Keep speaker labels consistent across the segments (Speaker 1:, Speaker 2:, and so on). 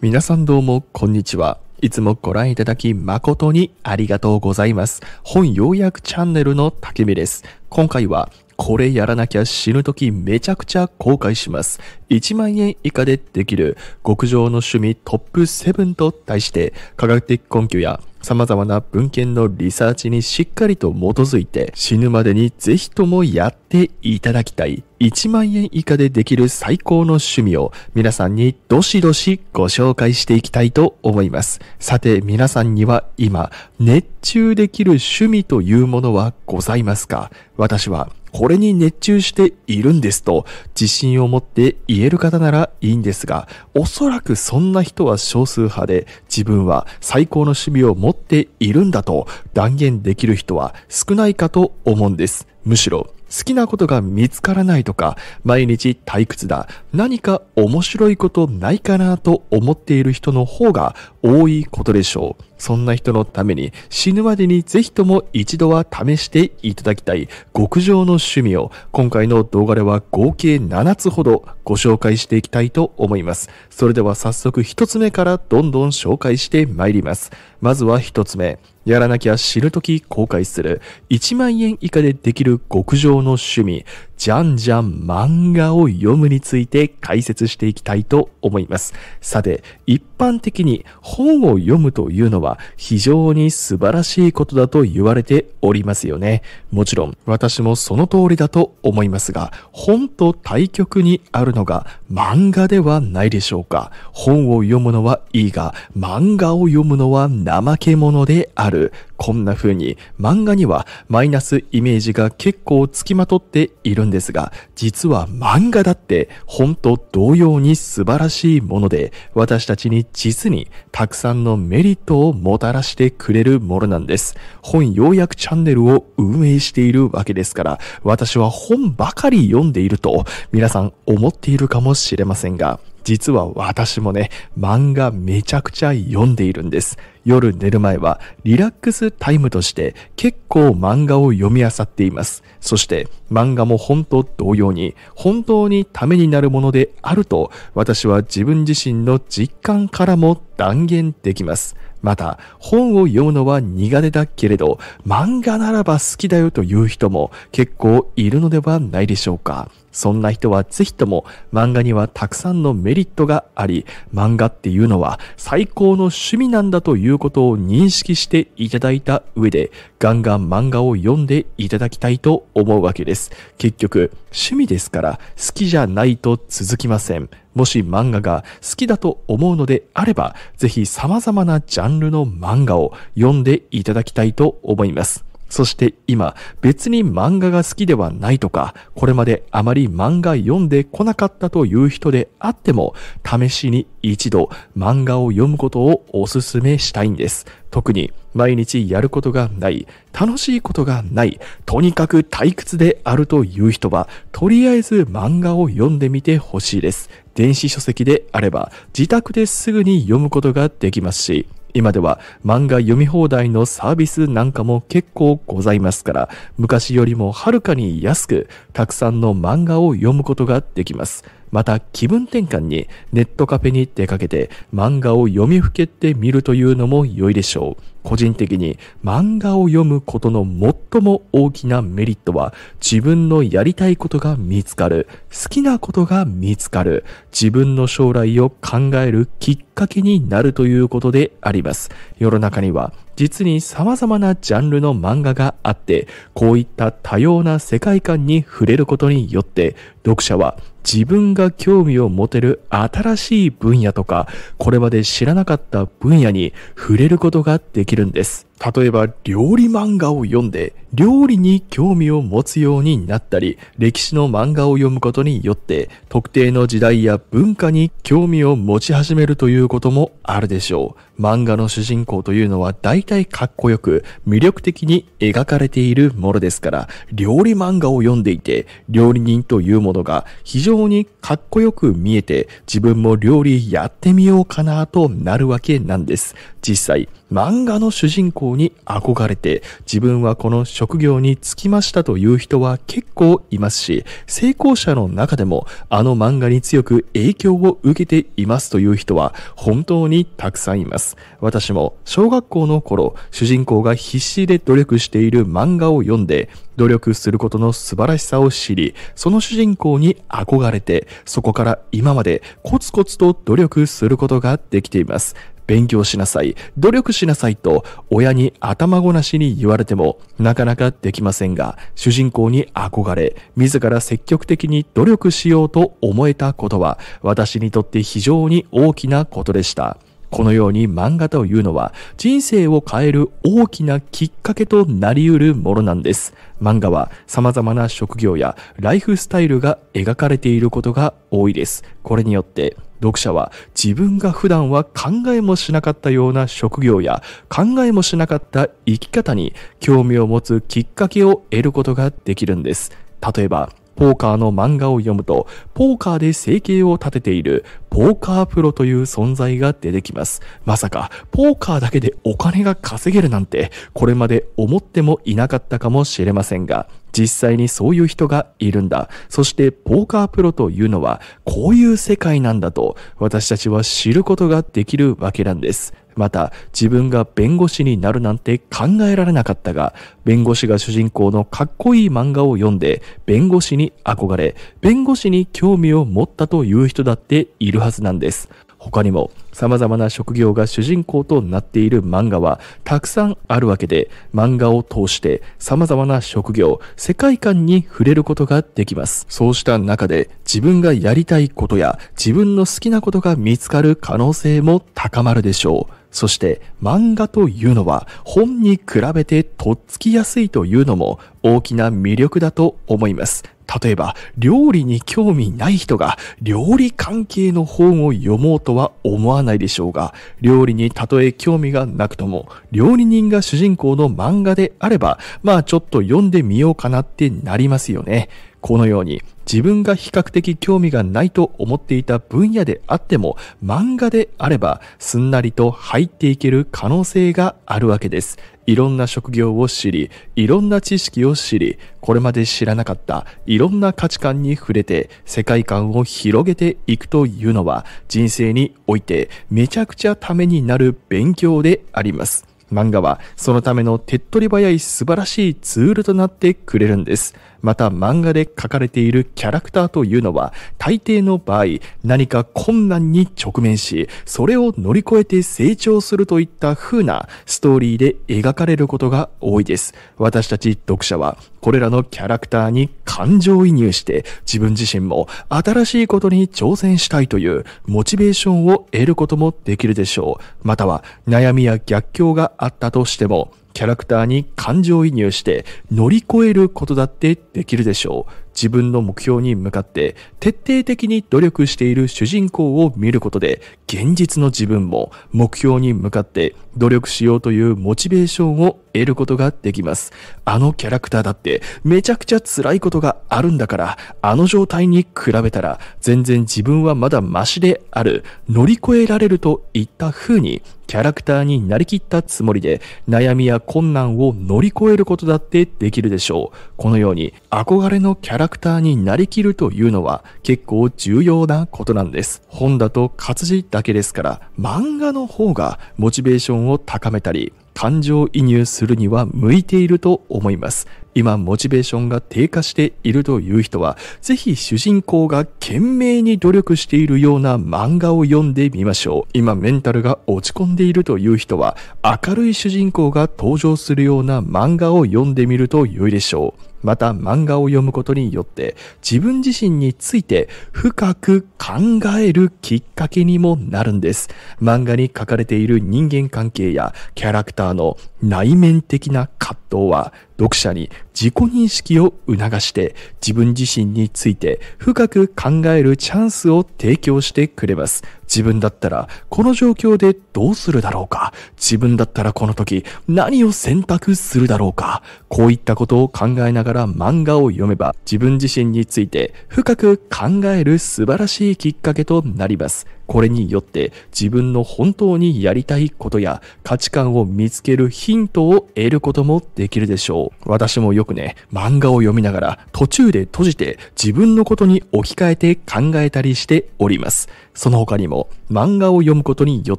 Speaker 1: 皆さんどうも、こんにちは。いつもご覧いただき誠にありがとうございます。本要約チャンネルの竹見です。今回はこれやらなきゃ死ぬ時めちゃくちゃ後悔します。1万円以下でできる極上の趣味トップ7と題して科学的根拠や様々な文献のリサーチにしっかりと基づいて死ぬまでにぜひともやっていただきたい1万円以下でできる最高の趣味を皆さんにどしどしご紹介していきたいと思います。さて皆さんには今熱中できる趣味というものはございますか私はこれに熱中しているんですと自信を持って言える方ならいいんですが、おそらくそんな人は少数派で自分は最高の趣味を持っているんだと断言できる人は少ないかと思うんです。むしろ好きなことが見つからないとか、毎日退屈だ、何か面白いことないかなと思っている人の方が多いことでしょう。そんな人のために死ぬまでにぜひとも一度は試していただきたい極上の趣味を今回の動画では合計7つほどご紹介していきたいと思います。それでは早速1つ目からどんどん紹介してまいります。まずは1つ目。やらなきゃ知るとき後悔する。1万円以下でできる極上の趣味、じゃんじゃん漫画を読むについて解説していきたいと思います。さて、一般的に本を読むというのは非常に素晴らしいことだと言われておりますよね。もちろん私もその通りだと思いますが、本と対極にあるのが漫画ではないでしょうか。本を読むのはいいが、漫画を読むのは怠け者である。こんな風に漫画にはマイナスイメージが結構付きまとっているんですが、実は漫画だって本と同様に素晴らしいもので、私たちに実にたくさんのメリットをもたらしてくれるものなんです。本要約チャンネルを運営しているわけですから、私は本ばかり読んでいると皆さん思っているかもしれませんが、実は私もね、漫画めちゃくちゃ読んでいるんです。夜寝る前はリラックスタイムとして結構漫画を読み漁っています。そして漫画も本と同様に本当にためになるものであると私は自分自身の実感からも断言できます。また、本を読むのは苦手だけれど、漫画ならば好きだよという人も結構いるのではないでしょうか。そんな人はぜひとも漫画にはたくさんのメリットがあり、漫画っていうのは最高の趣味なんだということを認識していただいた上で、ガンガン漫画を読んでいただきたいと思うわけです。結局、趣味ですから好きじゃないと続きません。もし漫画が好きだと思うのであれば、ぜひ様々なジャンルの漫画を読んでいただきたいと思います。そして今、別に漫画が好きではないとか、これまであまり漫画読んでこなかったという人であっても、試しに一度漫画を読むことをお勧めしたいんです。特に毎日やることがない、楽しいことがない、とにかく退屈であるという人は、とりあえず漫画を読んでみてほしいです。電子書籍であれば、自宅ですぐに読むことができますし、今では漫画読み放題のサービスなんかも結構ございますから、昔よりもはるかに安く、たくさんの漫画を読むことができます。また気分転換にネットカフェに出かけて漫画を読みふけてみるというのも良いでしょう。個人的に漫画を読むことの最も大きなメリットは自分のやりたいことが見つかる、好きなことが見つかる、自分の将来を考えるきっかけになるということであります。世の中には実に様々なジャンルの漫画があって、こういった多様な世界観に触れることによって読者は自分が興味を持てる新しい分野とか、これまで知らなかった分野に触れることができるんです。例えば料理漫画を読んで料理に興味を持つようになったり歴史の漫画を読むことによって特定の時代や文化に興味を持ち始めるということもあるでしょう漫画の主人公というのは大体かっこよく魅力的に描かれているものですから料理漫画を読んでいて料理人というものが非常常にかっこよく見えて自分も料理やってみようかなとなるわけなんです。実際、漫画の主人公に憧れて、自分はこの職業に就きましたという人は結構いますし、成功者の中でも、あの漫画に強く影響を受けていますという人は、本当にたくさんいます。私も、小学校の頃、主人公が必死で努力している漫画を読んで、努力することの素晴らしさを知り、その主人公に憧れて、そこから今までコツコツと努力することができています。勉強しなさい、努力しなさいと親に頭ごなしに言われてもなかなかできませんが、主人公に憧れ、自ら積極的に努力しようと思えたことは私にとって非常に大きなことでした。このように漫画というのは人生を変える大きなきっかけとなり得るものなんです。漫画は様々な職業やライフスタイルが描かれていることが多いです。これによって読者は自分が普段は考えもしなかったような職業や考えもしなかった生き方に興味を持つきっかけを得ることができるんです。例えばポーカーの漫画を読むと、ポーカーで生計を立てているポーカープロという存在が出てきます。まさか、ポーカーだけでお金が稼げるなんて、これまで思ってもいなかったかもしれませんが、実際にそういう人がいるんだ。そしてポーカープロというのはこういう世界なんだと私たちは知ることができるわけなんです。また自分が弁護士になるなんて考えられなかったが、弁護士が主人公のかっこいい漫画を読んで、弁護士に憧れ、弁護士に興味を持ったという人だっているはずなんです。他にも様々な職業が主人公となっている漫画はたくさんあるわけで漫画を通して様々な職業、世界観に触れることができます。そうした中で自分がやりたいことや自分の好きなことが見つかる可能性も高まるでしょう。そして漫画というのは本に比べてとっつきやすいというのも大きな魅力だと思います。例えば、料理に興味ない人が料理関係の本を読もうとは思わないでしょうが、料理にたとえ興味がなくとも、料理人が主人公の漫画であれば、まあちょっと読んでみようかなってなりますよね。このように自分が比較的興味がないと思っていた分野であっても漫画であればすんなりと入っていける可能性があるわけです。いろんな職業を知り、いろんな知識を知り、これまで知らなかったいろんな価値観に触れて世界観を広げていくというのは人生においてめちゃくちゃためになる勉強であります。漫画はそのための手っ取り早い素晴らしいツールとなってくれるんです。また漫画で書かれているキャラクターというのは大抵の場合何か困難に直面しそれを乗り越えて成長するといった風なストーリーで描かれることが多いです私たち読者はこれらのキャラクターに感情移入して自分自身も新しいことに挑戦したいというモチベーションを得ることもできるでしょうまたは悩みや逆境があったとしてもキャラクターに感情移入して乗り越えることだってできるでしょう。自分の目標に向かって徹底的に努力している主人公を見ることで、現実の自分も目標に向かって努力しようというモチベーションを得ることができます。あのキャラクターだってめちゃくちゃ辛いことがあるんだから、あの状態に比べたら全然自分はまだマシである、乗り越えられるといった風にキャラクターになりきったつもりで悩みや困難を乗り越えることだってできるでしょう。このように憧れのキャララクターになりきるというのは結構重要なことなんです。本だと活字だけですから漫画の方がモチベーションを高めたり、感情移入するには向いていると思います。今、モチベーションが低下しているという人は、ぜひ主人公が懸命に努力しているような漫画を読んでみましょう。今、メンタルが落ち込んでいるという人は、明るい主人公が登場するような漫画を読んでみると良いでしょう。また漫画を読むことによって自分自身について深く考えるきっかけにもなるんです。漫画に書かれている人間関係やキャラクターの内面的な葛藤は読者に自己認識を促して自分自身について深く考えるチャンスを提供してくれます。自分だったらこの状況でどうするだろうか自分だったらこの時何を選択するだろうかこういったことを考えながら漫画を読めば自分自身について深く考える素晴らしいきっかけとなります。これによって自分の本当にやりたいことや価値観を見つけるヒントを得ることもできるでしょう。私もよくね、漫画を読みながら途中で閉じて自分のことに置き換えて考えたりしております。その他にも漫画を読むことによっ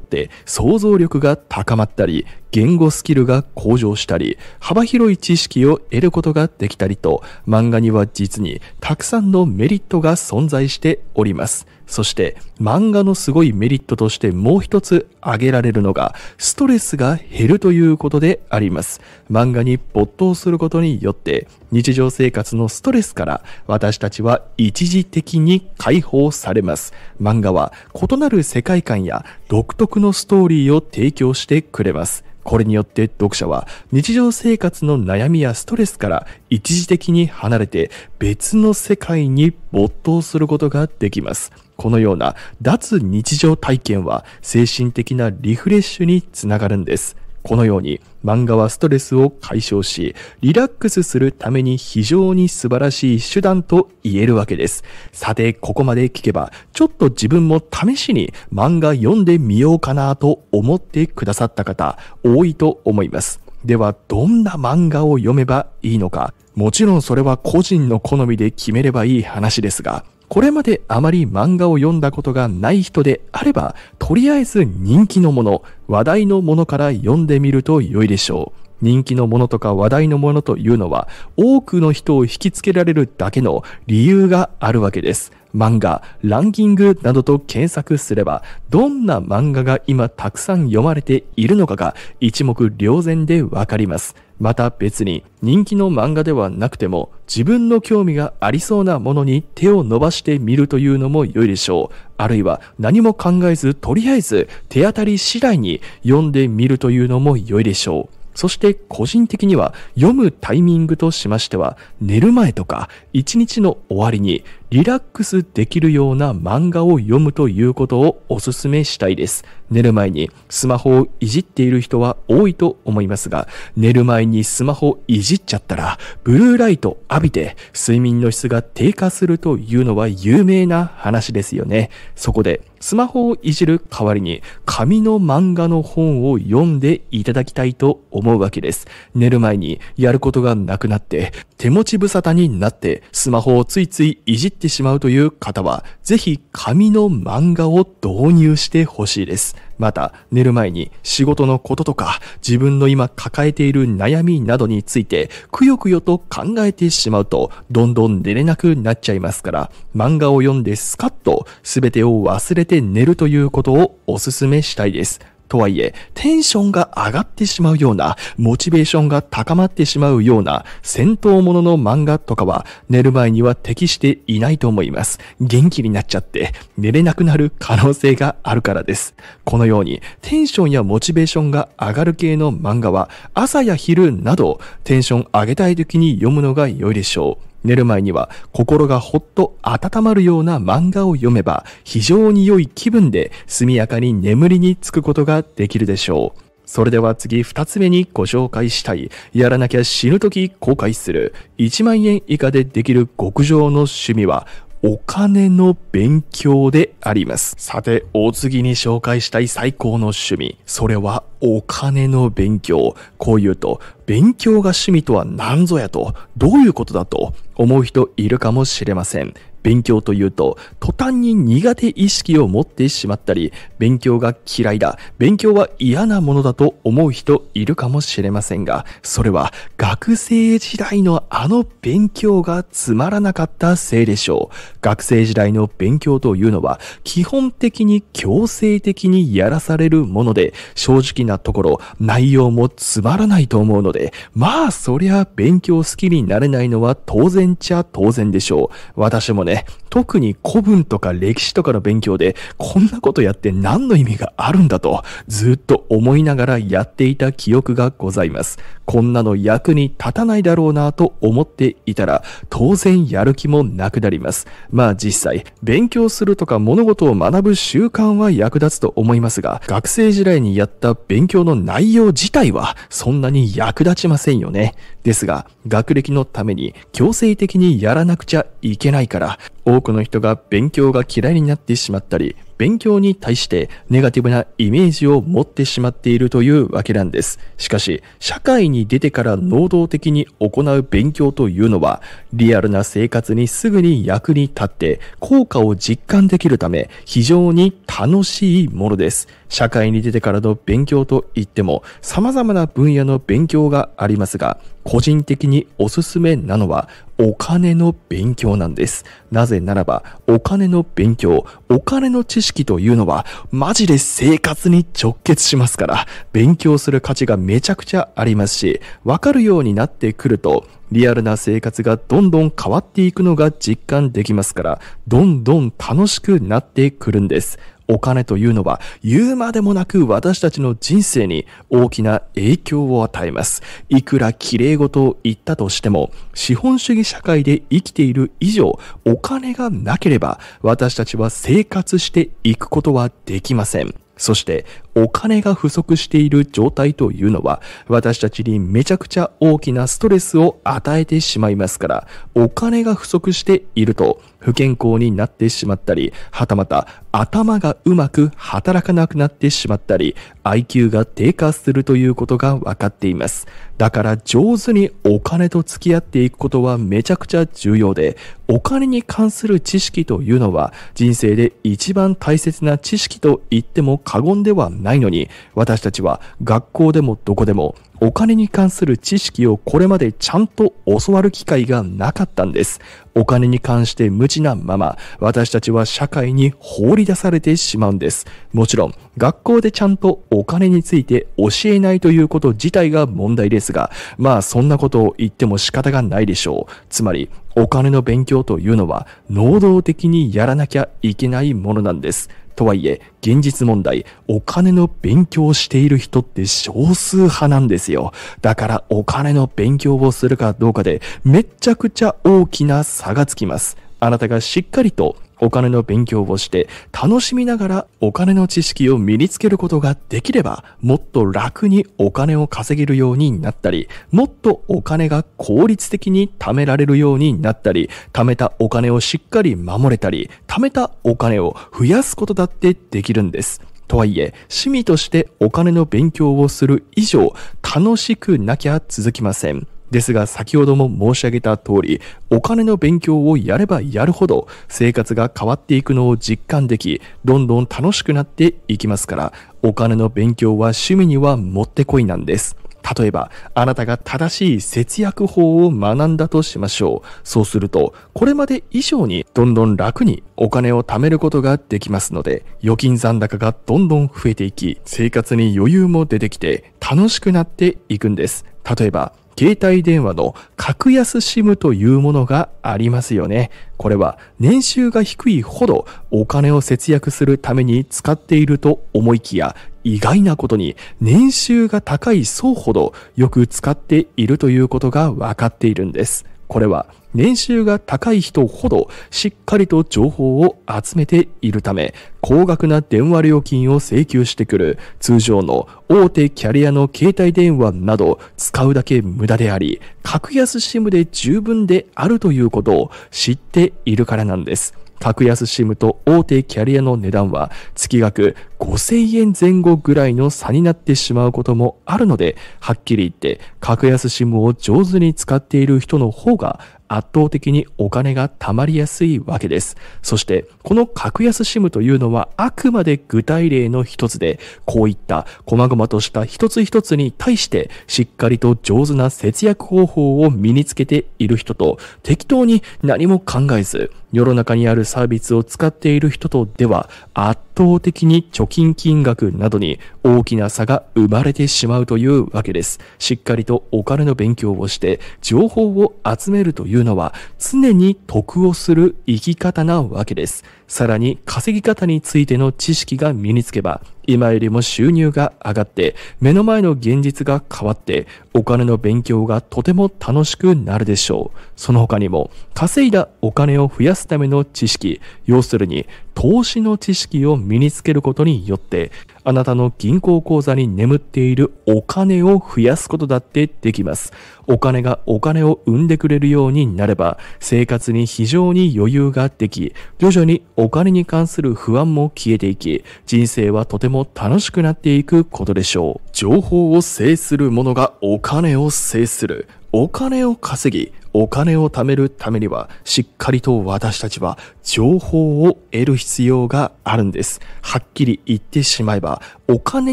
Speaker 1: て想像力が高まったり、言語スキルが向上したり、幅広い知識を得ることができたりと、漫画には実にたくさんのメリットが存在しております。そして漫画のすごいメリットとしてもう一つ挙げられるのがストレスが減るということであります。漫画に没頭することによって日常生活のストレスから私たちは一時的に解放されます。漫画は異なる世界観や独特のストーリーを提供してくれます。これによって読者は日常生活の悩みやストレスから一時的に離れて別の世界に没頭することができます。このような脱日常体験は精神的なリフレッシュにつながるんです。このように漫画はストレスを解消し、リラックスするために非常に素晴らしい手段と言えるわけです。さて、ここまで聞けば、ちょっと自分も試しに漫画読んでみようかなと思ってくださった方、多いと思います。では、どんな漫画を読めばいいのか。もちろんそれは個人の好みで決めればいい話ですが、これまであまり漫画を読んだことがない人であれば、とりあえず人気のもの、話題のものから読んでみると良いでしょう。人気のものとか話題のものというのは多くの人を引きつけられるだけの理由があるわけです。漫画、ランキングなどと検索すれば、どんな漫画が今たくさん読まれているのかが一目瞭然でわかります。また別に人気の漫画ではなくても自分の興味がありそうなものに手を伸ばしてみるというのも良いでしょう。あるいは何も考えずとりあえず手当たり次第に読んでみるというのも良いでしょう。そして個人的には読むタイミングとしましては、寝る前とか一日の終わりにリラックスできるような漫画を読むということをお勧めしたいです。寝る前にスマホをいじっている人は多いと思いますが、寝る前にスマホいじっちゃったら、ブルーライト浴びて睡眠の質が低下するというのは有名な話ですよね。そこで、スマホをいじる代わりに紙の漫画の本を読んでいただきたいと思うわけです。寝る前にやることがなくなって手持ち無沙汰になってスマホをついついいじってってしまうという方は、ぜひ紙の漫画を導入してほしいです。また、寝る前に仕事のこととか、自分の今抱えている悩みなどについて、くよくよと考えてしまうと、どんどん寝れなくなっちゃいますから、漫画を読んでスカッと全てを忘れて寝るということをお勧めしたいです。とはいえ、テンションが上がってしまうような、モチベーションが高まってしまうような、戦闘ものの漫画とかは、寝る前には適していないと思います。元気になっちゃって、寝れなくなる可能性があるからです。このように、テンションやモチベーションが上がる系の漫画は、朝や昼など、テンション上げたい時に読むのが良いでしょう。寝る前には心がほっと温まるような漫画を読めば非常に良い気分で速やかに眠りにつくことができるでしょう。それでは次二つ目にご紹介したい。やらなきゃ死ぬ時後悔する。1万円以下でできる極上の趣味はお金の勉強であります。さて、お次に紹介したい最高の趣味。それはお金の勉強。こう言うと、勉強が趣味とは何ぞやと、どういうことだと思う人いるかもしれません。勉強というと、途端に苦手意識を持ってしまったり、勉強が嫌いだ、勉強は嫌なものだと思う人いるかもしれませんが、それは学生時代のあの勉強がつまらなかったせいでしょう。学生時代の勉強というのは、基本的に強制的にやらされるもので、正直なところ、内容もつまらないと思うので、まあそりゃ勉強好きになれないのは当然ちゃ当然でしょう。私もね、ね、特に古文とか歴史とかの勉強で、こんなことやって何の意味があるんだと、ずっと思いながらやっていた記憶がございます。こんなの役に立たないだろうなと思っていたら、当然やる気もなくなります。まあ実際、勉強するとか物事を学ぶ習慣は役立つと思いますが、学生時代にやった勉強の内容自体は、そんなに役立ちませんよね。ですが、学歴のために強制的にやらなくちゃいけないから、多くの人が勉強が嫌いになってしまったり、勉強に対してネガティブなイメージを持ってしまっているというわけなんです。しかし、社会に出てから能動的に行う勉強というのは、リアルな生活にすぐに役に立って、効果を実感できるため、非常に楽しいものです。社会に出てからの勉強といっても、様々な分野の勉強がありますが、個人的におすすめなのは、お金の勉強なんです。なぜならば、お金の勉強、お金の知識というのは、マジで生活に直結しますから、勉強する価値がめちゃくちゃありますし、わかるようになってくると、リアルな生活がどんどん変わっていくのが実感できますから、どんどん楽しくなってくるんです。お金というのは言うまでもなく私たちの人生に大きな影響を与えます。いくら綺麗事を言ったとしても、資本主義社会で生きている以上、お金がなければ私たちは生活していくことはできません。そして、お金が不足している状態というのは、私たちにめちゃくちゃ大きなストレスを与えてしまいますから、お金が不足していると、不健康になってしまったり、はたまた頭がうまく働かなくなってしまったり、IQ が低下するということが分かっています。だから上手にお金と付き合っていくことはめちゃくちゃ重要で、お金に関する知識というのは人生で一番大切な知識と言っても過言ではないのに、私たちは学校でもどこでもお金に関する知識をこれまでちゃんと教わる機会がなかったんです。お金に関して無知なまま、私たちは社会に放り出されてしまうんです。もちろん、学校でちゃんとお金について教えないということ自体が問題ですが、まあそんなことを言っても仕方がないでしょう。つまり、お金の勉強というのは、能動的にやらなきゃいけないものなんです。とはいえ、現実問題、お金の勉強をしている人って少数派なんですよ。だからお金の勉強をするかどうかで、めちゃくちゃ大きな差がつきます。あなたがしっかりとお金の勉強をして楽しみながらお金の知識を身につけることができればもっと楽にお金を稼げるようになったりもっとお金が効率的に貯められるようになったり貯めたお金をしっかり守れたり貯めたお金を増やすことだってできるんです。とはいえ、趣味としてお金の勉強をする以上、楽しくなきゃ続きません。ですが先ほども申し上げた通り、お金の勉強をやればやるほど生活が変わっていくのを実感でき、どんどん楽しくなっていきますから、お金の勉強は趣味にはもってこいなんです。例えば、あなたが正しい節約法を学んだとしましょう。そうすると、これまで以上にどんどん楽にお金を貯めることができますので、預金残高がどんどん増えていき、生活に余裕も出てきて、楽しくなっていくんです。例えば、携帯電話の格安 SIM というものがありますよね。これは年収が低いほどお金を節約するために使っていると思いきや、意外なことに年収が高い層ほどよく使っているということが分かっているんです。これは年収が高い人ほどしっかりと情報を集めているため、高額な電話料金を請求してくる通常の大手キャリアの携帯電話など使うだけ無駄であり、格安 SIM で十分であるということを知っているからなんです。格安 SIM と大手キャリアの値段は月額5000円前後ぐらいの差になってしまうこともあるので、はっきり言って格安 SIM を上手に使っている人の方が圧倒的にお金が貯まりやすいわけです。そして、この格安 SIM というのはあくまで具体例の一つで、こういった細々とした一つ一つに対して、しっかりと上手な節約方法を身につけている人と、適当に何も考えず、世の中にあるサービスを使っている人とでは圧倒的に貯金金額などに大きな差が生まれてしまうというわけです。しっかりとお金の勉強をして情報を集めるというのは常に得をする生き方なわけです。さらに稼ぎ方についての知識が身につけば今よりも収入が上がって、目の前の現実が変わって、お金の勉強がとても楽しくなるでしょう。その他にも、稼いだお金を増やすための知識、要するに投資の知識を身につけることによって、あなたの銀行口座に眠っているお金を増やすことだってできます。お金がお金を生んでくれるようになれば、生活に非常に余裕ができ、徐々にお金に関する不安も消えていき、人生はとても楽しくなっていくことでしょう。情報を制する者がお金を制する。お金を稼ぎ、お金を貯めるためには、しっかりと私たちは情報を得る必要があるんです。はっきり言ってしまえば、お金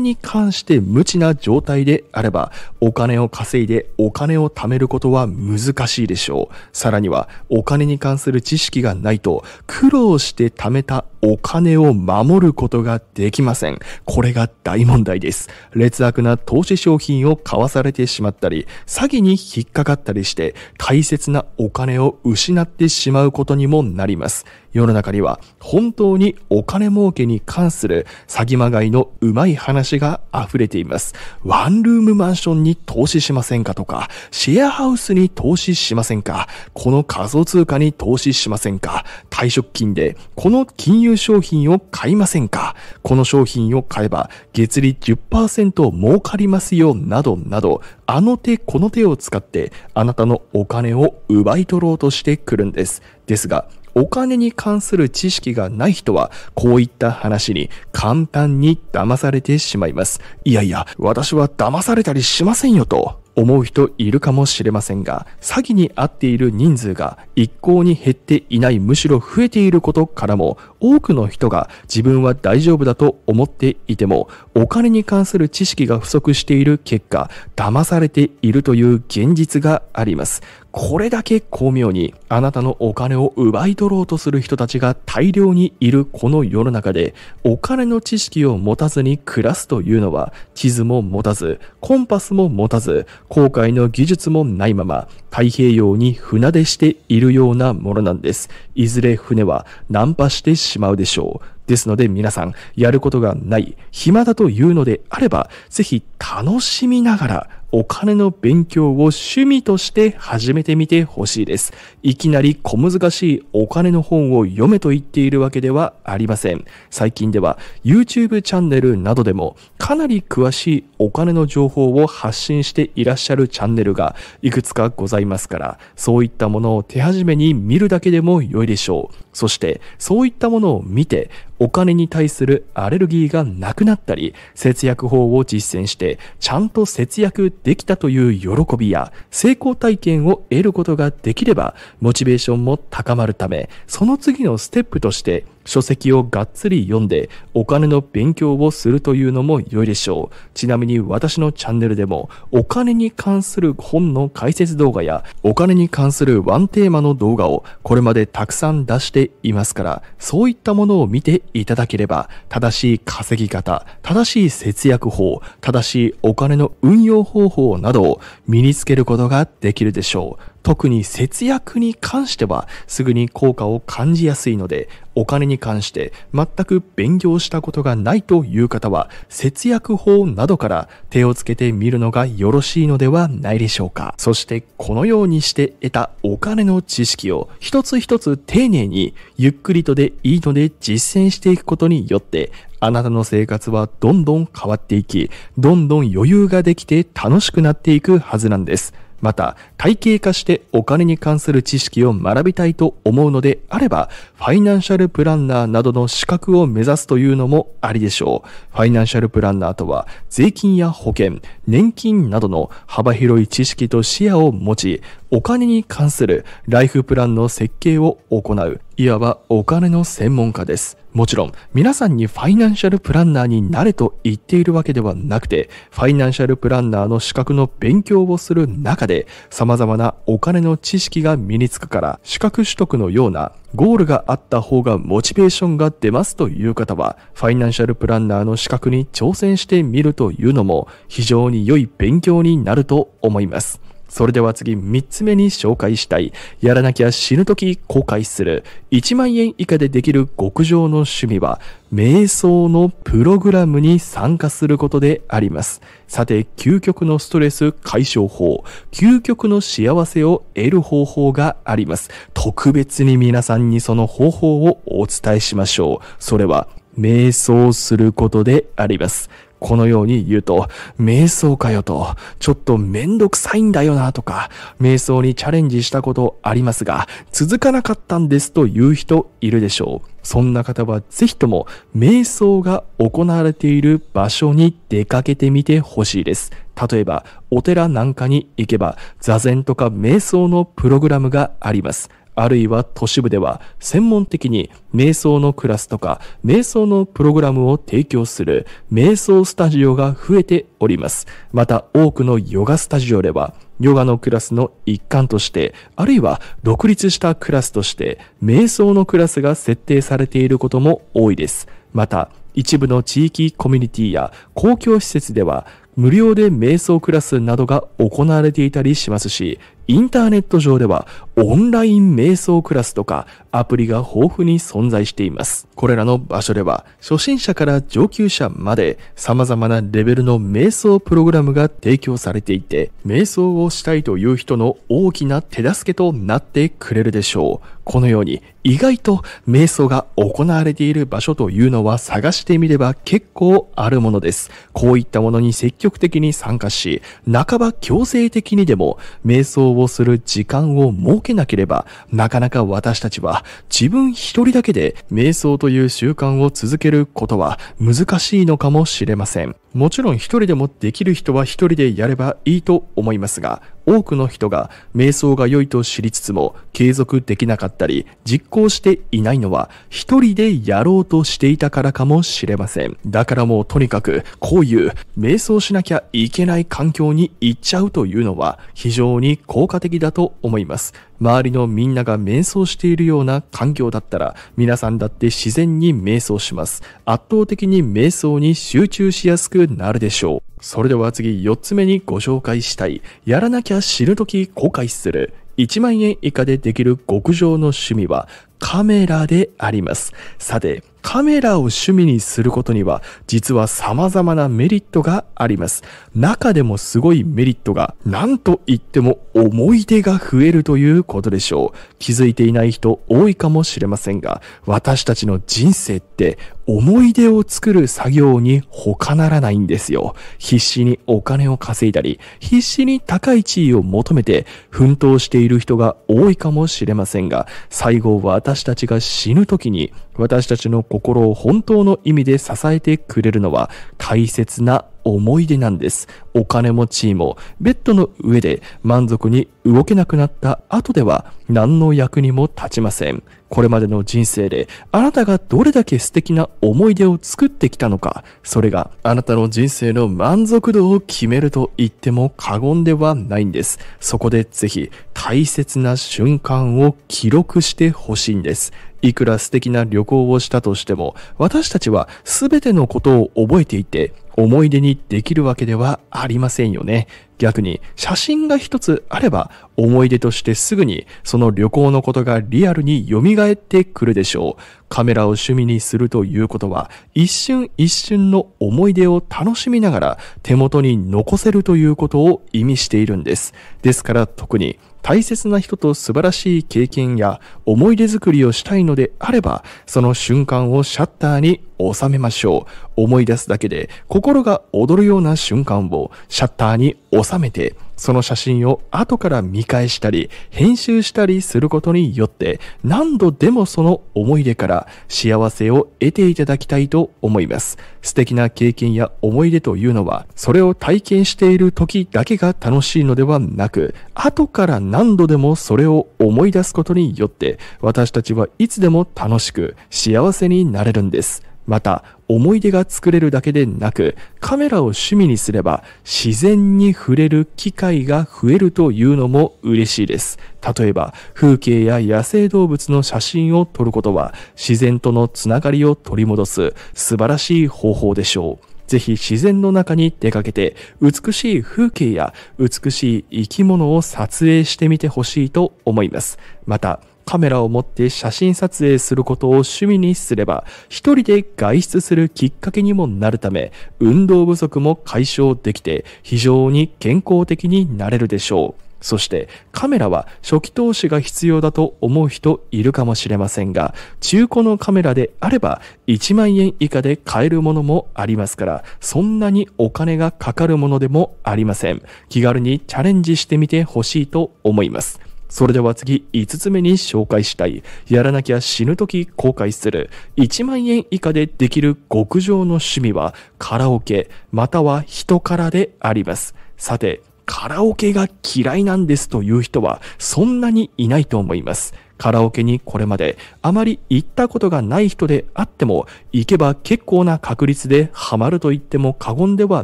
Speaker 1: に関して無知な状態であれば、お金を稼いでお金を貯めることは難しいでしょう。さらには、お金に関する知識がないと、苦労して貯めたお金を守ることができません。これが大問題です。劣悪な投資商品を買わされてしまったり、詐欺に引っかかったりして、対切なお金を失ってしまうことにもなります。世の中には本当にお金儲けに関する詐欺まがいのうまい話が溢れています。ワンルームマンションに投資しませんかとか、シェアハウスに投資しませんか、この仮想通貨に投資しませんか、退職金でこの金融商品を買いませんか、この商品を買えば月利10%儲かりますよ、などなど、あの手この手を使ってあなたのお金を奪い取ろうとしてくるんです。ですが、お金に関する知識がない人は、こういった話に簡単に騙されてしまいます。いやいや、私は騙されたりしませんよと。思う人いるかもしれませんが、詐欺に遭っている人数が一向に減っていない、むしろ増えていることからも、多くの人が自分は大丈夫だと思っていても、お金に関する知識が不足している結果、騙されているという現実があります。これだけ巧妙にあなたのお金を奪い取ろうとする人たちが大量にいるこの世の中でお金の知識を持たずに暮らすというのは地図も持たずコンパスも持たず航海の技術もないまま太平洋に船出しているようなものなんですいずれ船は難破してしまうでしょうですので皆さん、やることがない、暇だというのであれば、ぜひ楽しみながらお金の勉強を趣味として始めてみてほしいです。いきなり小難しいお金の本を読めと言っているわけではありません。最近では YouTube チャンネルなどでもかなり詳しいお金の情報を発信していらっしゃるチャンネルがいくつかございますから、そういったものを手始めに見るだけでも良いでしょう。そしてそういったものを見てお金に対するアレルギーがなくなったり節約法を実践してちゃんと節約できたという喜びや成功体験を得ることができればモチベーションも高まるためその次のステップとして書籍をがっつり読んでお金の勉強をするというのも良いでしょう。ちなみに私のチャンネルでもお金に関する本の解説動画やお金に関するワンテーマの動画をこれまでたくさん出していますから、そういったものを見ていただければ正しい稼ぎ方、正しい節約法、正しいお金の運用方法などを身につけることができるでしょう。特に節約に関してはすぐに効果を感じやすいのでお金に関して全く勉強したことがないという方は節約法などから手をつけてみるのがよろしいのではないでしょうかそしてこのようにして得たお金の知識を一つ一つ丁寧にゆっくりとでいいので実践していくことによってあなたの生活はどんどん変わっていきどんどん余裕ができて楽しくなっていくはずなんですまた、体系化してお金に関する知識を学びたいと思うのであれば、ファイナンシャルプランナーなどの資格を目指すというのもありでしょう。ファイナンシャルプランナーとは、税金や保険、年金などの幅広い知識と視野を持ち、お金に関するライフプランの設計を行う、いわばお金の専門家です。もちろん、皆さんにファイナンシャルプランナーになれと言っているわけではなくて、ファイナンシャルプランナーの資格の勉強をする中で、様々なお金の知識が身につくから、資格取得のようなゴールがあった方がモチベーションが出ますという方は、ファイナンシャルプランナーの資格に挑戦してみるというのも、非常に良い勉強になると思います。それでは次3つ目に紹介したい。やらなきゃ死ぬ時後悔する。1万円以下でできる極上の趣味は、瞑想のプログラムに参加することであります。さて、究極のストレス解消法、究極の幸せを得る方法があります。特別に皆さんにその方法をお伝えしましょう。それは、瞑想することであります。このように言うと、瞑想かよと、ちょっとめんどくさいんだよなとか、瞑想にチャレンジしたことありますが、続かなかったんですという人いるでしょう。そんな方はぜひとも瞑想が行われている場所に出かけてみてほしいです。例えば、お寺なんかに行けば、座禅とか瞑想のプログラムがあります。あるいは都市部では専門的に瞑想のクラスとか瞑想のプログラムを提供する瞑想スタジオが増えております。また多くのヨガスタジオではヨガのクラスの一環として、あるいは独立したクラスとして、瞑想のクラスが設定されていることも多いです。また、一部の地域コミュニティや公共施設では無料で瞑想クラスなどが行われていたりしますし、インターネット上ではオンライン瞑想クラスとかアプリが豊富に存在しています。これらの場所では初心者から上級者まで様々なレベルの瞑想プログラムが提供されていて、瞑想をしたいという人の大きな手助けとなってくれるでしょう。このように意外と瞑想が行われている場所というのは探してみれば結構あるものです。こういったものに積極的に参加し、半ば強制的にでも瞑想ををする時間を設けなければ、なかなか私たちは自分一人だけで瞑想という習慣を続けることは難しいのかもしれません。もちろん一人でもできる人は一人でやればいいと思いますが、多くの人が瞑想が良いと知りつつも継続できなかったり実行していないのは一人でやろうとしていたからかもしれません。だからもうとにかくこういう瞑想しなきゃいけない環境に行っちゃうというのは非常に効果的だと思います。周りのみんなが瞑想しているような環境だったら皆さんだって自然に瞑想します圧倒的に瞑想に集中しやすくなるでしょうそれでは次4つ目にご紹介したいやらなきゃ死ぬ時後悔する1万円以下でできる極上の趣味はカメラでありますさてカメラを趣味にすることには実は様々なメリットがあります。中でもすごいメリットが何と言っても思い出が増えるということでしょう。気づいていない人多いかもしれませんが、私たちの人生って思い出を作る作業に他ならないんですよ。必死にお金を稼いだり、必死に高い地位を求めて奮闘している人が多いかもしれませんが、最後私たちが死ぬ時に私たちの心を本当の意味で支えてくれるのは大切な思い出なんです。お金も地位もベッドの上で満足に動けなくなった後では何の役にも立ちません。これまでの人生であなたがどれだけ素敵な思い出を作ってきたのか、それがあなたの人生の満足度を決めると言っても過言ではないんです。そこでぜひ大切な瞬間を記録してほしいんです。いくら素敵な旅行をしたとしても、私たちは全てのことを覚えていて、思い出にできるわけではありませんよね。逆に写真が一つあれば思い出としてすぐにその旅行のことがリアルに蘇ってくるでしょう。カメラを趣味にするということは一瞬一瞬の思い出を楽しみながら手元に残せるということを意味しているんです。ですから特に大切な人と素晴らしい経験や思い出作りをしたいのであれば、その瞬間をシャッターに収めましょう。思い出すだけで心が躍るような瞬間をシャッターに収めて、その写真を後から見返したり、編集したりすることによって、何度でもその思い出から幸せを得ていただきたいと思います。素敵な経験や思い出というのは、それを体験している時だけが楽しいのではなく、後から何度でもそれを思い出すことによって、私たちはいつでも楽しく幸せになれるんです。また、思い出が作れるだけでなく、カメラを趣味にすれば、自然に触れる機会が増えるというのも嬉しいです。例えば、風景や野生動物の写真を撮ることは、自然とのつながりを取り戻す、素晴らしい方法でしょう。ぜひ自然の中に出かけて、美しい風景や美しい生き物を撮影してみてほしいと思います。また、カメラを持って写真撮影することを趣味にすれば、一人で外出するきっかけにもなるため、運動不足も解消できて、非常に健康的になれるでしょう。そしてカメラは初期投資が必要だと思う人いるかもしれませんが、中古のカメラであれば1万円以下で買えるものもありますから、そんなにお金がかかるものでもありません。気軽にチャレンジしてみてほしいと思います。それでは次、5つ目に紹介したい。やらなきゃ死ぬ時後悔する。1万円以下でできる極上の趣味は、カラオケ、または人からであります。さて、カラオケが嫌いなんですという人は、そんなにいないと思います。カラオケにこれまであまり行ったことがない人であっても行けば結構な確率でハマると言っても過言では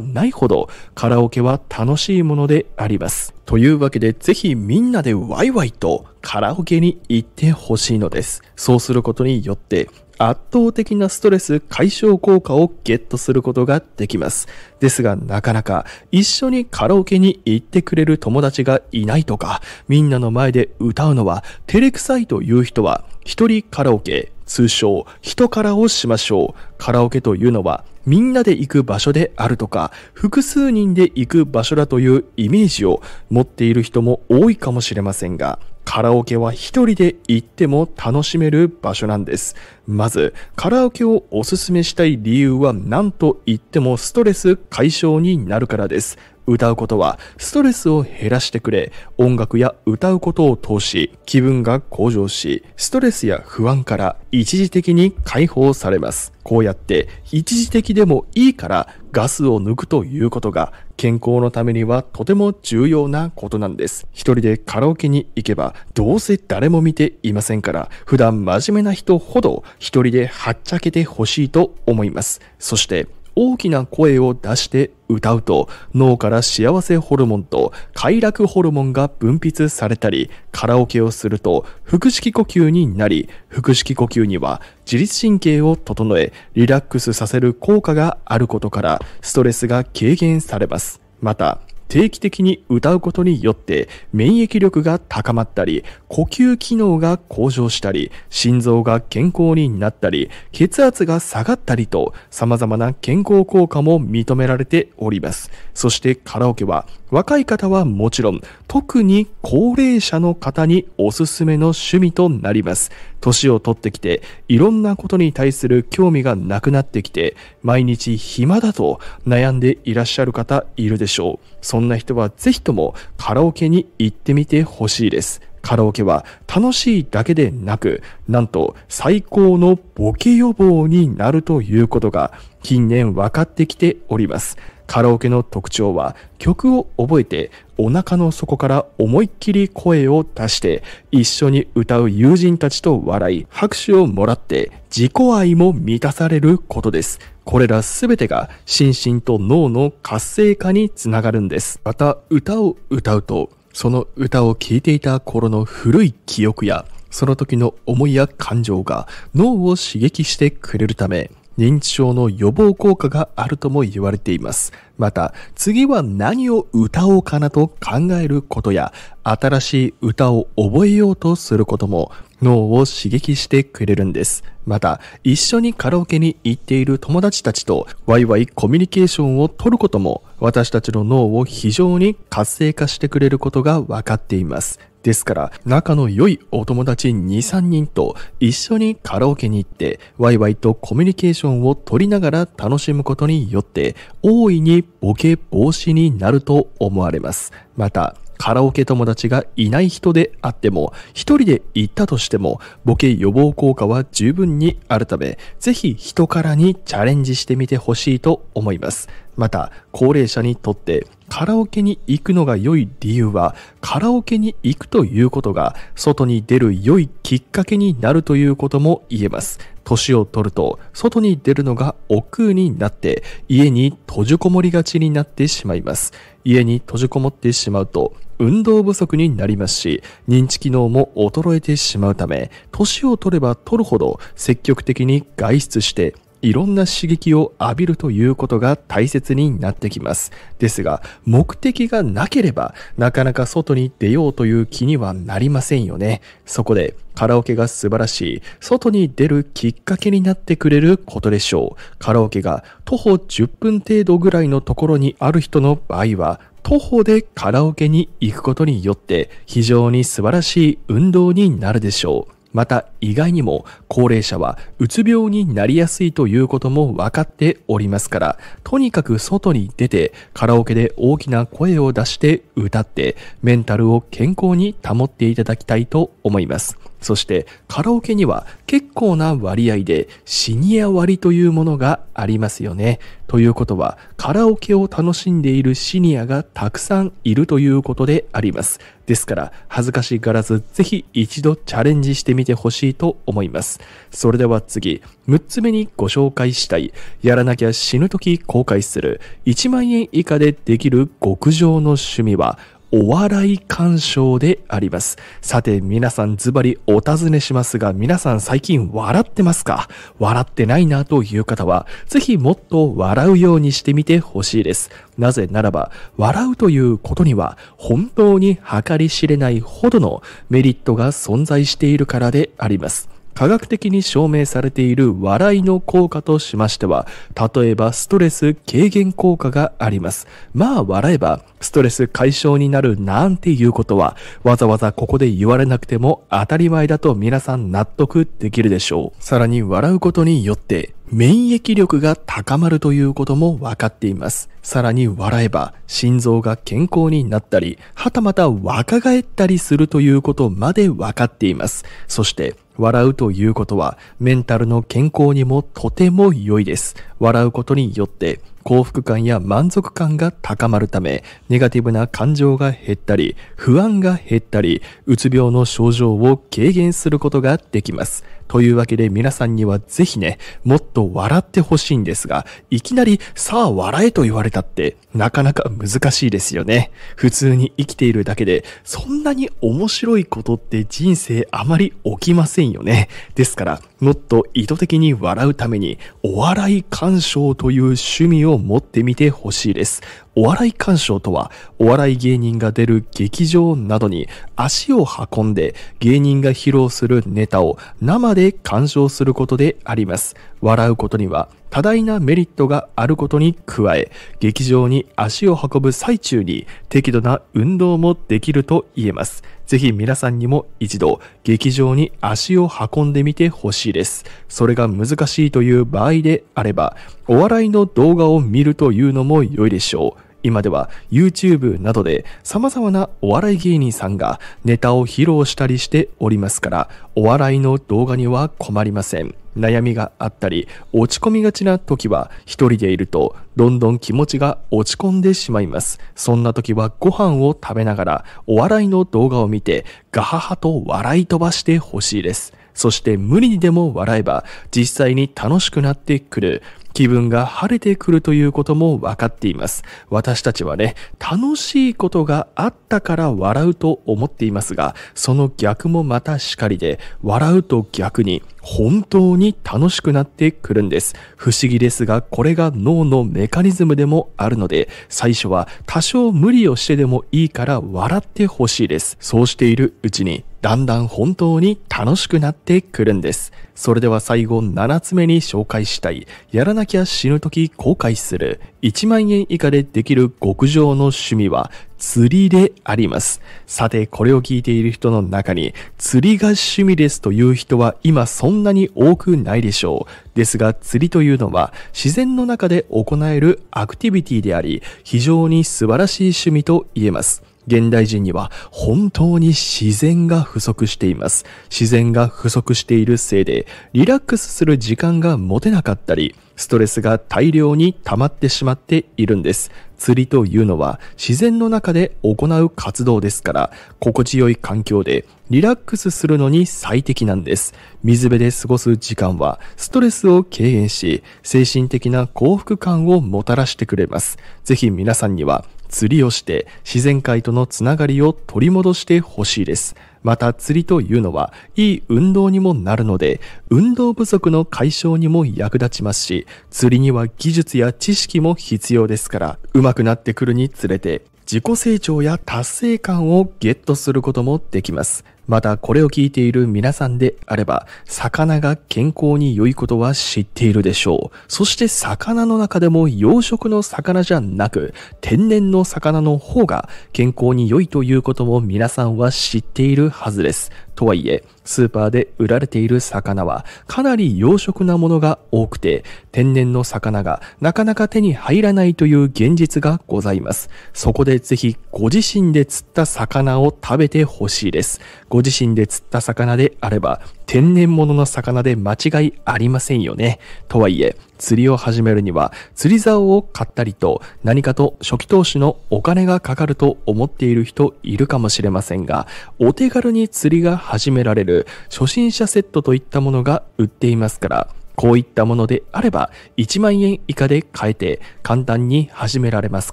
Speaker 1: ないほどカラオケは楽しいものであります。というわけでぜひみんなでワイワイとカラオケに行ってほしいのです。そうすることによって圧倒的なストレス解消効果をゲットすることができます。ですがなかなか一緒にカラオケに行ってくれる友達がいないとか、みんなの前で歌うのは照れくさいという人は、一人カラオケ、通称、人からをしましょう。カラオケというのは、みんなで行く場所であるとか、複数人で行く場所だというイメージを持っている人も多いかもしれませんが、カラオケは一人で行っても楽しめる場所なんです。まず、カラオケをおすすめしたい理由は何と言ってもストレス解消になるからです。歌うことはストレスを減らしてくれ、音楽や歌うことを通し、気分が向上し、ストレスや不安から一時的に解放されます。こうやって一時的でもいいからガスを抜くということが健康のためにはとても重要なことなんです。一人でカラオケに行けばどうせ誰も見ていませんから普段真面目な人ほど一人ではっちゃけてほしいと思います。そして大きな声を出して歌うと脳から幸せホルモンと快楽ホルモンが分泌されたりカラオケをすると腹式呼吸になり腹式呼吸には自律神経を整えリラックスさせる効果があることからストレスが軽減されますまた定期的に歌うことによって免疫力が高まったり、呼吸機能が向上したり、心臓が健康になったり、血圧が下がったりと様々な健康効果も認められております。そしてカラオケは若い方はもちろん、特に高齢者の方におすすめの趣味となります。年を取ってきて、いろんなことに対する興味がなくなってきて、毎日暇だと悩んでいらっしゃる方いるでしょう。そんな人はぜひともカラオケに行ってみてほしいです。カラオケは楽しいだけでなく、なんと最高のボケ予防になるということが近年分かってきております。カラオケの特徴は曲を覚えてお腹の底から思いっきり声を出して、一緒に歌う友人たちと笑い、拍手をもらって、自己愛も満たされることです。これらすべてが心身と脳の活性化につながるんです。また、歌を歌うと、その歌を聴いていた頃の古い記憶や、その時の思いや感情が脳を刺激してくれるため、認知症の予防効果があるとも言われています。また、次は何を歌おうかなと考えることや、新しい歌を覚えようとすることも脳を刺激してくれるんです。また、一緒にカラオケに行っている友達たちとワイワイコミュニケーションをとることも私たちの脳を非常に活性化してくれることが分かっています。ですから、仲の良いお友達2、3人と一緒にカラオケに行って、ワイワイとコミュニケーションを取りながら楽しむことによって、大いにボケ防止になると思われます。また、カラオケ友達がいない人であっても、一人で行ったとしても、ボケ予防効果は十分にあるため、ぜひ人からにチャレンジしてみてほしいと思います。また、高齢者にとってカラオケに行くのが良い理由は、カラオケに行くということが、外に出る良いきっかけになるということも言えます。年を取ると外に出るのが億劫になって家に閉じこもりがちになってしまいます。家に閉じこもってしまうと運動不足になりますし、認知機能も衰えてしまうため、年を取れば取るほど積極的に外出していろんな刺激を浴びるということが大切になってきます。ですが、目的がなければ、なかなか外に出ようという気にはなりませんよね。そこで、カラオケが素晴らしい、外に出るきっかけになってくれることでしょう。カラオケが徒歩10分程度ぐらいのところにある人の場合は、徒歩でカラオケに行くことによって非常に素晴らしい運動になるでしょう。また意外にも高齢者はうつ病になりやすいということも分かっておりますからとにかく外に出てカラオケで大きな声を出して歌ってメンタルを健康に保っていただきたいと思います。そしてカラオケには結構な割合でシニア割というものがありますよね。ということはカラオケを楽しんでいるシニアがたくさんいるということであります。ですから恥ずかしがらずぜひ一度チャレンジしてみてほしいと思います。それでは次、6つ目にご紹介したい、やらなきゃ死ぬ時後悔する、1万円以下でできる極上の趣味は、お笑い鑑賞であります。さて皆さんズバリお尋ねしますが、皆さん最近笑ってますか笑ってないなという方は、ぜひもっと笑うようにしてみてほしいです。なぜならば、笑うということには本当に計り知れないほどのメリットが存在しているからであります。科学的に証明されている笑いの効果としましては、例えばストレス軽減効果があります。まあ笑えばストレス解消になるなんていうことは、わざわざここで言われなくても当たり前だと皆さん納得できるでしょう。さらに笑うことによって、免疫力が高まるということも分かっています。さらに笑えば心臓が健康になったり、はたまた若返ったりするということまで分かっています。そして笑うということはメンタルの健康にもとても良いです。笑うことによって幸福感や満足感が高まるため、ネガティブな感情が減ったり、不安が減ったり、うつ病の症状を軽減することができます。というわけで皆さんにはぜひね、もっと笑ってほしいんですが、いきなりさあ笑えと言われたってなかなか難しいですよね。普通に生きているだけで、そんなに面白いことって人生あまり起きませんよね。ですから、もっと意図的に笑うために、お笑い鑑賞という趣味をを持ってみてほしいです。お笑い鑑賞とは、お笑い芸人が出る劇場などに足を運んで芸人が披露するネタを生で鑑賞することであります。笑うことには多大なメリットがあることに加え、劇場に足を運ぶ最中に適度な運動もできると言えます。ぜひ皆さんにも一度劇場に足を運んでみてほしいです。それが難しいという場合であれば、お笑いの動画を見るというのも良いでしょう。今では YouTube などで様々なお笑い芸人さんがネタを披露したりしておりますからお笑いの動画には困りません悩みがあったり落ち込みがちな時は一人でいるとどんどん気持ちが落ち込んでしまいますそんな時はご飯を食べながらお笑いの動画を見てガハハと笑い飛ばしてほしいですそして無理にでも笑えば実際に楽しくなってくる気分が晴れてくるということも分かっています。私たちはね、楽しいことがあったから笑うと思っていますが、その逆もまたしかりで、笑うと逆に、本当に楽しくなってくるんです。不思議ですが、これが脳のメカニズムでもあるので、最初は多少無理をしてでもいいから笑ってほしいです。そうしているうちに、だんだん本当に楽しくなってくるんです。それでは最後7つ目に紹介したい。やらなきゃ死ぬ時後悔する。1万円以下でできる極上の趣味は釣りであります。さて、これを聞いている人の中に、釣りが趣味ですという人は今そんなに多くないでしょう。ですが、釣りというのは自然の中で行えるアクティビティであり、非常に素晴らしい趣味と言えます。現代人には本当に自然が不足しています。自然が不足しているせいで、リラックスする時間が持てなかったり、ストレスが大量に溜まってしまっているんです。釣りというのは自然の中で行う活動ですから、心地よい環境でリラックスするのに最適なんです。水辺で過ごす時間はストレスを軽減し、精神的な幸福感をもたらしてくれます。ぜひ皆さんには釣りをして自然界とのつながりを取り戻してほしいです。また釣りというのはいい運動にもなるので、運動不足の解消にも役立ちますし、釣りには技術や知識も必要ですから、上手くなってくるにつれて、自己成長や達成感をゲットすることもできます。またこれを聞いている皆さんであれば、魚が健康に良いことは知っているでしょう。そして魚の中でも養殖の魚じゃなく、天然の魚の方が健康に良いということも皆さんは知っているはずです。とはいえ、スーパーで売られている魚はかなり養殖なものが多くて、天然の魚がなかなか手に入らないという現実がございます。そこでぜひご自身で釣った魚を食べてほしいです。ご自身で釣った魚であれば、天然物の魚で間違いありませんよね。とはいえ、釣りを始めるには、釣り竿を買ったりと、何かと初期投資のお金がかかると思っている人いるかもしれませんが、お手軽に釣りが始められる初心者セットといったものが売っていますから、こういったものであれば1万円以下で買えて簡単に始められます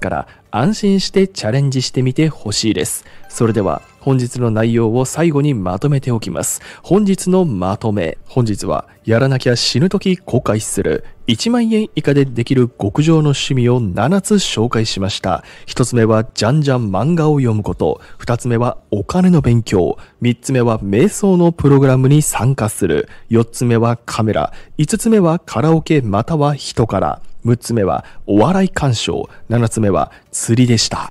Speaker 1: から安心してチャレンジしてみてほしいです。それでは本日の内容を最後にまとめておきます。本日のまとめ。本日はやらなきゃ死ぬ時後悔する1万円以下でできる極上の趣味を7つ紹介しました。1つ目はじゃんじゃん漫画を読むこと。2つ目はお金の勉強。3つ目は瞑想のプログラムに参加する。4つ目はカメラ。5つ目はカラオケまたは人から。6つ目はお笑い鑑賞7つ目は釣りでした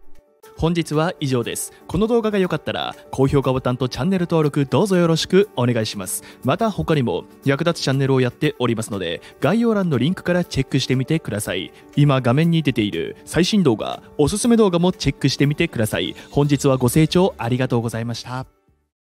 Speaker 1: 本日は以上ですこの動画が良かったら高評価ボタンとチャンネル登録どうぞよろしくお願いしますまた他にも役立つチャンネルをやっておりますので概要欄のリンクからチェックしてみてください今画面に出ている最新動画おすすめ動画もチェックしてみてください本日はご清聴ありがとうございました